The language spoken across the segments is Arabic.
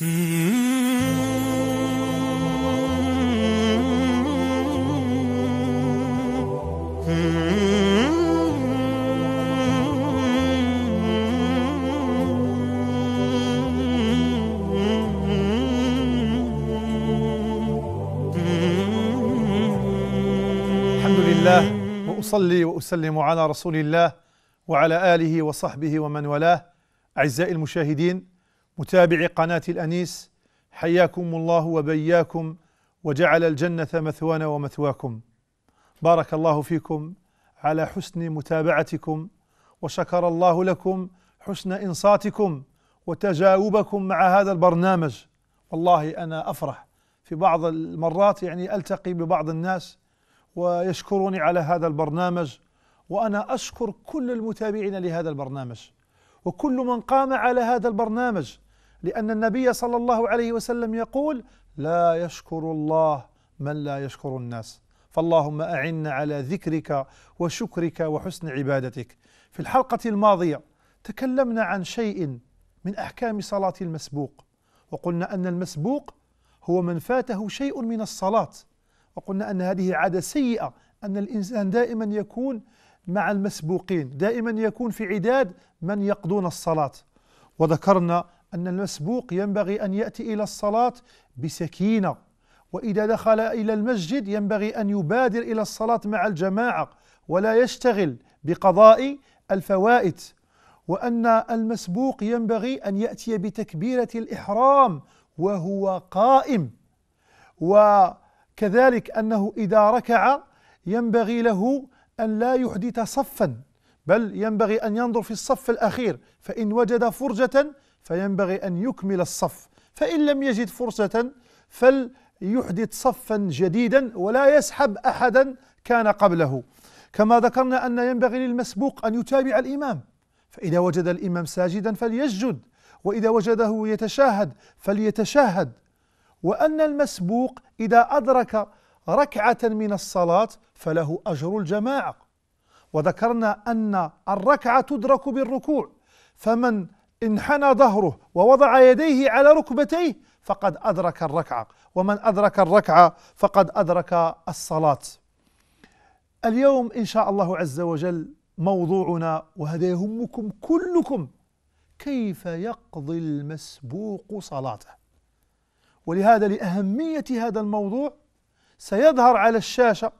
لله واصلي واسلم على رسول الله وعلى اله وصحبه ومن والاه اعزائي المشاهدين متابعي قناة الأنيس حياكم الله وبياكم وجعل الجنة مثوانا ومثواكم بارك الله فيكم على حسن متابعتكم وشكر الله لكم حسن إنصاتكم وتجاوبكم مع هذا البرنامج والله أنا أفرح في بعض المرات يعني ألتقي ببعض الناس ويشكروني على هذا البرنامج وأنا أشكر كل المتابعين لهذا البرنامج وكل من قام على هذا البرنامج لأن النبي صلى الله عليه وسلم يقول لا يشكر الله من لا يشكر الناس فاللهم أعنا على ذكرك وشكرك وحسن عبادتك في الحلقة الماضية تكلمنا عن شيء من أحكام صلاة المسبوق وقلنا أن المسبوق هو من فاته شيء من الصلاة وقلنا أن هذه عادة سيئة أن الإنسان دائما يكون مع المسبوقين دائما يكون في عداد من يقضون الصلاة وذكرنا أن المسبوق ينبغي أن يأتي إلى الصلاة بسكينة وإذا دخل إلى المسجد ينبغي أن يبادر إلى الصلاة مع الجماعة ولا يشتغل بقضاء الفوائت وأن المسبوق ينبغي أن يأتي بتكبيرة الإحرام وهو قائم وكذلك أنه إذا ركع ينبغي له أن لا يحدث صفا بل ينبغي أن ينظر في الصف الأخير فإن وجد فرجة فينبغي أن يكمل الصف فإن لم يجد فرصة فليحدث صفا جديدا ولا يسحب أحدا كان قبله كما ذكرنا أن ينبغي للمسبوق أن يتابع الإمام فإذا وجد الإمام ساجدا فليسجد وإذا وجده يتشاهد فليتشاهد وأن المسبوق إذا أدرك ركعة من الصلاة فله أجر الجماعة وذكرنا أن الركعة تدرك بالركوع فمن انحنى ظهره ووضع يديه على ركبتيه فقد أدرك الركعة ومن أدرك الركعة فقد أدرك الصلاة اليوم إن شاء الله عز وجل موضوعنا وهذا يهمكم كلكم كيف يقضي المسبوق صلاته ولهذا لأهمية هذا الموضوع سيظهر على الشاشة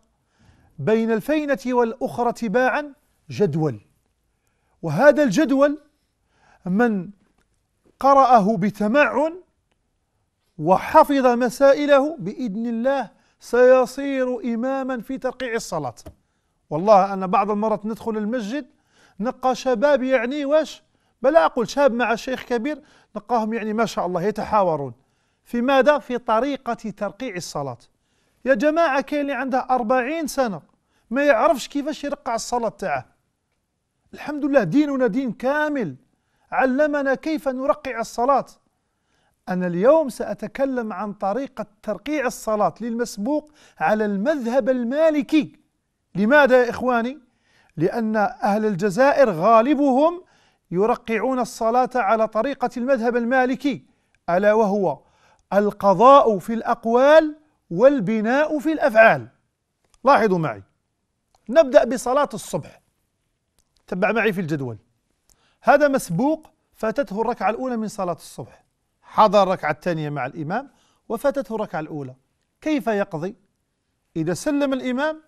بين الفينة والأخرى تباعا جدول وهذا الجدول من قرأه بتمعن وحفظ مسائله بإذن الله سيصير إماما في ترقيع الصلاة والله أنا بعض المرات ندخل المسجد نقى شباب يعني واش بلا أقول شاب مع شيخ كبير نقاهم يعني ما شاء الله يتحاورون في ماذا؟ في طريقة ترقيع الصلاة يا جماعة كاين اللي عنده أربعين سنة ما يعرفش كيفاش يرقع الصلاة تاعه الحمد لله ديننا دين كامل علمنا كيف نرقع الصلاة أنا اليوم سأتكلم عن طريقة ترقيع الصلاة للمسبوق على المذهب المالكي لماذا يا إخواني؟ لأن أهل الجزائر غالبهم يرقعون الصلاة على طريقة المذهب المالكي ألا وهو القضاء في الأقوال والبناء في الأفعال لاحظوا معي نبدأ بصلاة الصبح تبع معي في الجدول هذا مسبوق فاتته الركعة الأولى من صلاة الصبح حضر الركعة الثانية مع الإمام وفاتته الركعة الأولى كيف يقضي؟ إذا سلم الإمام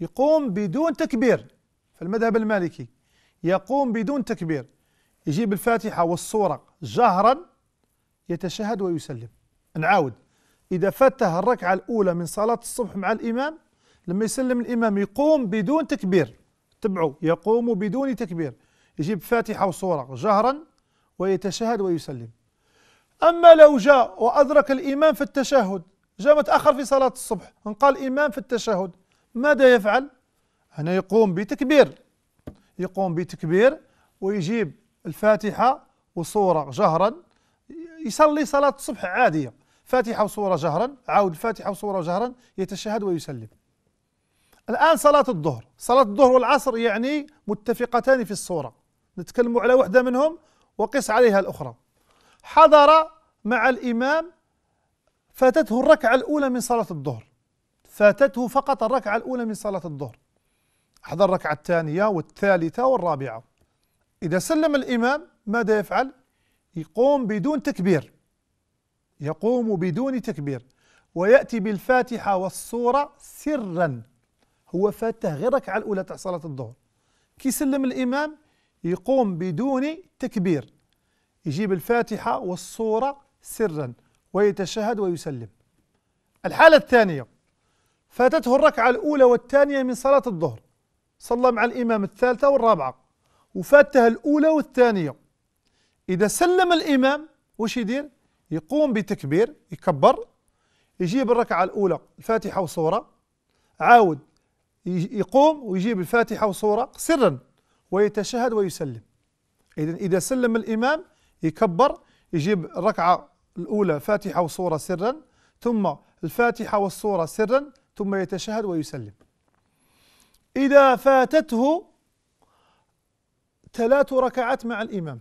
يقوم بدون تكبير في المذهب المالكي يقوم بدون تكبير يجيب الفاتحة والصورة جهرا يتشهد ويسلم نعاود إذا فاته الركعة الأولى من صلاة الصبح مع الإمام لما يسلم الإمام يقوم بدون تكبير تبعوا يقوم بدون تكبير يجيب فاتحة وصورة جهرا ويتشهد ويسلم أما لو جاء وأدرك الإمام في التشهد جاء متأخر في صلاة الصبح قال إمام في التشهد ماذا يفعل؟ هنا يقوم بتكبير يقوم بتكبير ويجيب الفاتحة وصورة جهرا يصلي صلاة الصبح عادية فاتحة وصورة جهرا عاود الفاتحة وصورة جهرا يتشهد ويسلم الآن صلاة الظهر صلاة الظهر والعصر يعني متفقتان في الصورة نتكلم على واحدة منهم وقس عليها الاخرى حضر مع الامام فاتته الركعه الاولى من صلاه الظهر فاتته فقط الركعه الاولى من صلاه الظهر حضر الركعه الثانيه والثالثه والرابعه اذا سلم الامام ماذا يفعل يقوم بدون تكبير يقوم بدون تكبير ويأتي بالفاتحة والصورة سرا هو فاته غير الركعة الأولى تاع صلاة الظهر كي سلم الإمام يقوم بدون تكبير يجيب الفاتحة والصورة سرا ويتشهد ويسلم الحالة الثانية فاتته الركعة الأولى والثانية من صلاة الظهر صلى مع الإمام الثالثة والرابعة وفاتها الأولى والثانية إذا سلم الإمام وش يدير؟ يقوم بتكبير يكبر يجيب الركعة الأولى الفاتحة وصورة عاود يقوم ويجيب الفاتحة وصورة سرا ويتشهد ويسلم إذا إذا سلم الإمام يكبر يجيب الركعة الأولى فاتحة وصورة سرا ثم الفاتحة والصورة سرا ثم يتشهد ويسلم إذا فاتته ثلاث ركعات مع الإمام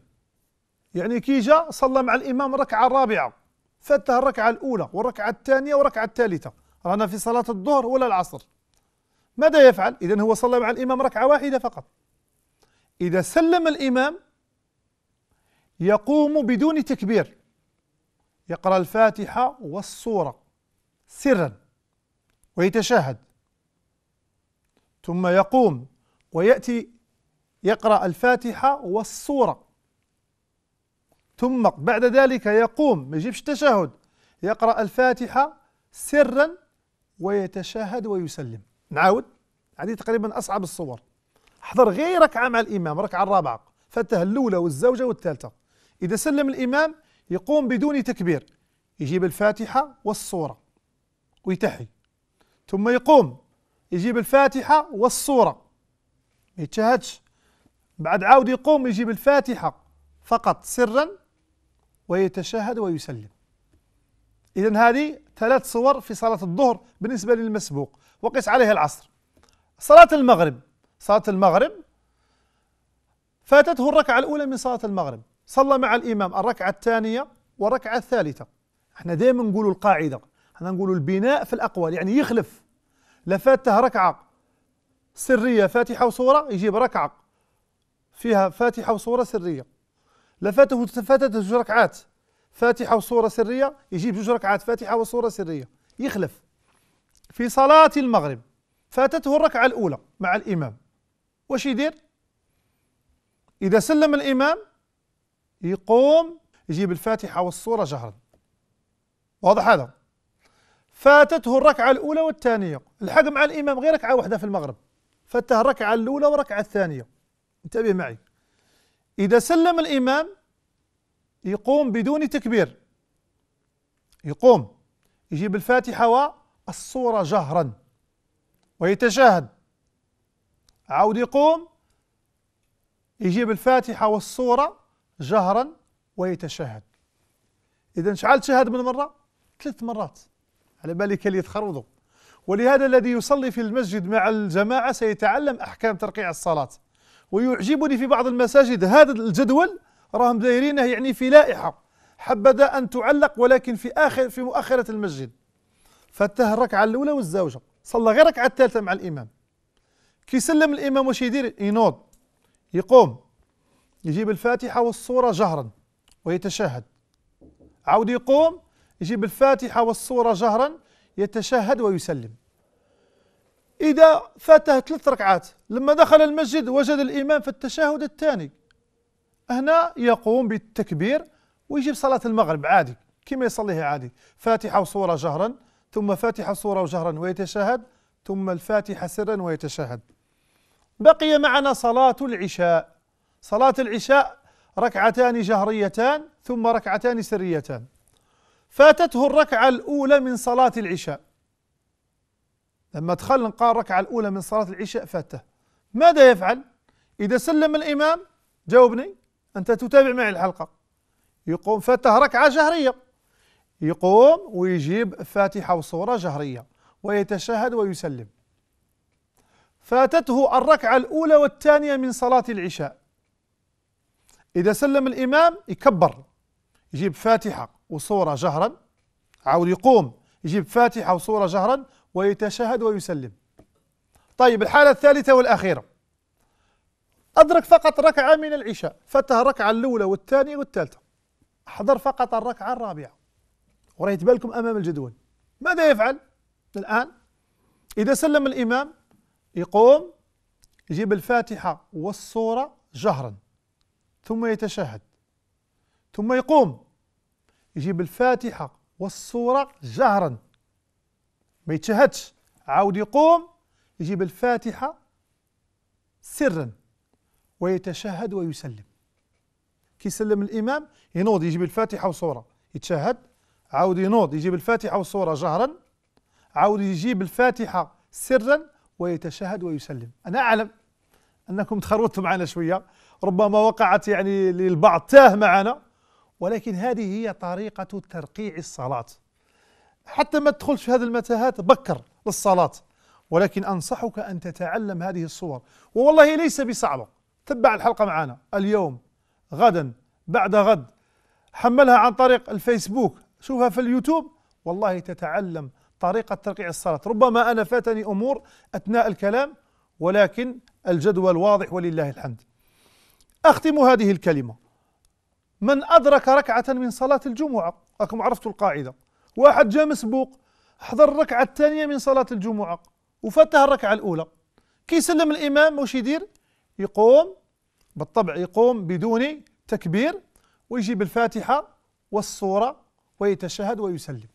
يعني كي جاء صلى مع الإمام ركعة رابعة فاتها الركعة الأولى والركعة الثانية والركعة الثالثة رانا في صلاة الظهر ولا العصر ماذا يفعل؟ إذا هو صلى مع الإمام ركعة واحدة فقط إذا سلم الإمام يقوم بدون تكبير يقرأ الفاتحة والصورة سرا ويتشهد ثم يقوم ويأتي يقرأ الفاتحة والصورة ثم بعد ذلك يقوم ما يجيبش التشهد يقرأ الفاتحة سرا ويتشهد ويسلم نعاود هذه تقريبا أصعب الصور احضر غير ركعة مع الإمام ركعة الرابعة فاتها الأولى والزوجة والثالثة إذا سلم الإمام يقوم بدون تكبير يجيب الفاتحة والصورة ويتحي ثم يقوم يجيب الفاتحة والصورة ما يتشهدش بعد عاود يقوم يجيب الفاتحة فقط سرا ويتشهد ويسلم إذا هذه ثلاث صور في صلاة الظهر بالنسبة للمسبوق وقس عليها العصر صلاة المغرب صلاة المغرب فاتته الركعة الأولى من صلاة المغرب صلى مع الإمام الركعة الثانية والركعة الثالثة احنا دائما نقولوا القاعدة احنا نقولوا البناء في الأقوال يعني يخلف لفاته ركعة سرية فاتحة وصورة يجيب ركعة فيها فاتحة وصورة سرية لفاته فاتته جوج ركعات فاتحة وصورة سرية يجيب جوج ركعات فاتحة وصورة سرية يخلف في صلاة المغرب فاتته الركعة الأولى مع الإمام واش يدير اذا سلم الامام يقوم يجيب الفاتحه والصوره جهرا واضح هذا فاتته الركعه الاولى والثانيه الحق مع الامام غير ركعه واحده في المغرب فاته الركعه الاولى والركعه الثانيه انتبه معي اذا سلم الامام يقوم بدون تكبير يقوم يجيب الفاتحه والصوره جهرا ويتشاهد عاود يقوم يجيب الفاتحة والصورة جهرا ويتشهد إذا شعل شهد من مرة ثلاث مرات على بالك اللي يتخرضوا ولهذا الذي يصلي في المسجد مع الجماعة سيتعلم أحكام ترقيع الصلاة ويعجبني في بعض المساجد هذا الجدول راهم دايرينه يعني في لائحة حبذا أن تعلق ولكن في آخر في مؤخرة المسجد فتاه الركعة الأولى والزوجة صلى غير ركعة الثالثة مع الإمام كيسلم الامام واش يدير ينوض يقوم يجيب الفاتحه والصوره جهرا ويتشهد عاود يقوم يجيب الفاتحه والصوره جهرا يتشهد ويسلم اذا فاته ثلاث ركعات لما دخل المسجد وجد الامام في التشهد الثاني هنا يقوم بالتكبير ويجيب صلاه المغرب عادي كما يصليها عادي فاتحه وصوره جهرا ثم فاتحه وصوره وجهرا ويتشهد ثم الفاتحة سرا ويتشهد بقي معنا صلاة العشاء صلاة العشاء ركعتان جهريتان ثم ركعتان سريتان فاتته الركعة الأولى من صلاة العشاء لما دخل قال الركعة الأولى من صلاة العشاء فاته ماذا يفعل؟ إذا سلم الإمام جاوبني أنت تتابع معي الحلقة يقوم فاته ركعة جهرية يقوم ويجيب فاتحة وصورة جهرية ويتشهد ويسلم فاتته الركعة الأولى والثانية من صلاة العشاء إذا سلم الإمام يكبر يجيب فاتحة وصورة جهرا عاود يقوم يجيب فاتحة وصورة جهرا ويتشهد ويسلم طيب الحالة الثالثة والأخيرة أدرك فقط ركعة من العشاء فاته الركعة الأولى والثانية والثالثة حضر فقط الركعة الرابعة وريت بالكم أمام الجدول ماذا يفعل؟ الآن إذا سلم الإمام يقوم يجيب الفاتحة والصورة جهرا ثم يتشهد ثم يقوم يجيب الفاتحة والصورة جهرا ما يتشهدش عاود يقوم يجيب الفاتحة سرا ويتشهد ويسلم كي يسلم الإمام ينوض يجيب الفاتحة والصورة يتشهد عاود ينوض يجيب الفاتحة والصورة جهرا عاود يجيب الفاتحة سرا ويتشهد ويسلم أنا أعلم أنكم تخرطتوا معنا شوية ربما وقعت يعني للبعض تاه معنا ولكن هذه هي طريقة ترقيع الصلاة حتى ما تدخلش في هذه المتاهات بكر للصلاة ولكن أنصحك أن تتعلم هذه الصور والله ليس بصعبة تبع الحلقة معنا اليوم غدا بعد غد حملها عن طريق الفيسبوك شوفها في اليوتيوب والله تتعلم طريقة ترقيع الصلاة ربما أنا فاتني أمور أثناء الكلام ولكن الجدول واضح ولله الحمد أختم هذه الكلمة من أدرك ركعة من صلاة الجمعة راكم عرفتوا القاعدة واحد جاء مسبوق حضر الركعة الثانية من صلاة الجمعة وفاتها الركعة الأولى كي يسلم الإمام وش يدير يقوم بالطبع يقوم بدون تكبير ويجيب الفاتحة والصورة ويتشهد ويسلم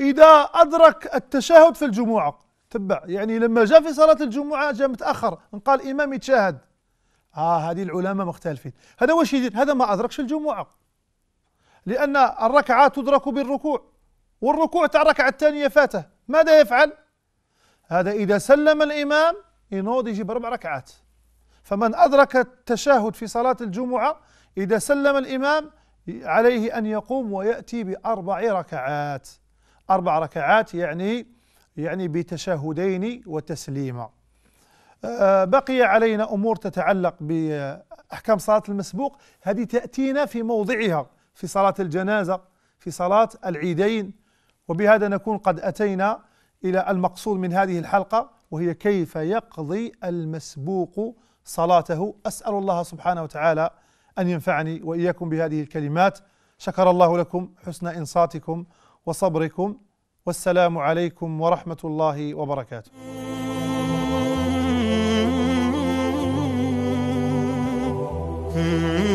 إذا أدرك التشهد في الجمعة تبع يعني لما جاء في صلاة الجمعة جاء متأخر قال إمام يتشاهد آه هذه العلماء مختلفين هذا واش يدير هذا ما أدركش الجمعة لأن الركعة تدرك بالركوع والركوع تاع الركعة الثانية فاته ماذا يفعل؟ هذا إذا سلم الإمام ينوض يجيب ربع ركعات فمن أدرك التشهد في صلاة الجمعة إذا سلم الإمام عليه أن يقوم ويأتي بأربع ركعات أربع ركعات يعني يعني بتشهدين وتسليما آه، بقي علينا أمور تتعلق بأحكام صلاة المسبوق هذه تأتينا في موضعها في صلاة الجنازة في صلاة العيدين وبهذا نكون قد أتينا إلى المقصود من هذه الحلقة وهي كيف يقضي المسبوق صلاته أسأل الله سبحانه وتعالى أن ينفعني وإياكم بهذه الكلمات شكر الله لكم حسن إنصاتكم وصبركم والسلام عليكم ورحمه الله وبركاته Mm-hmm.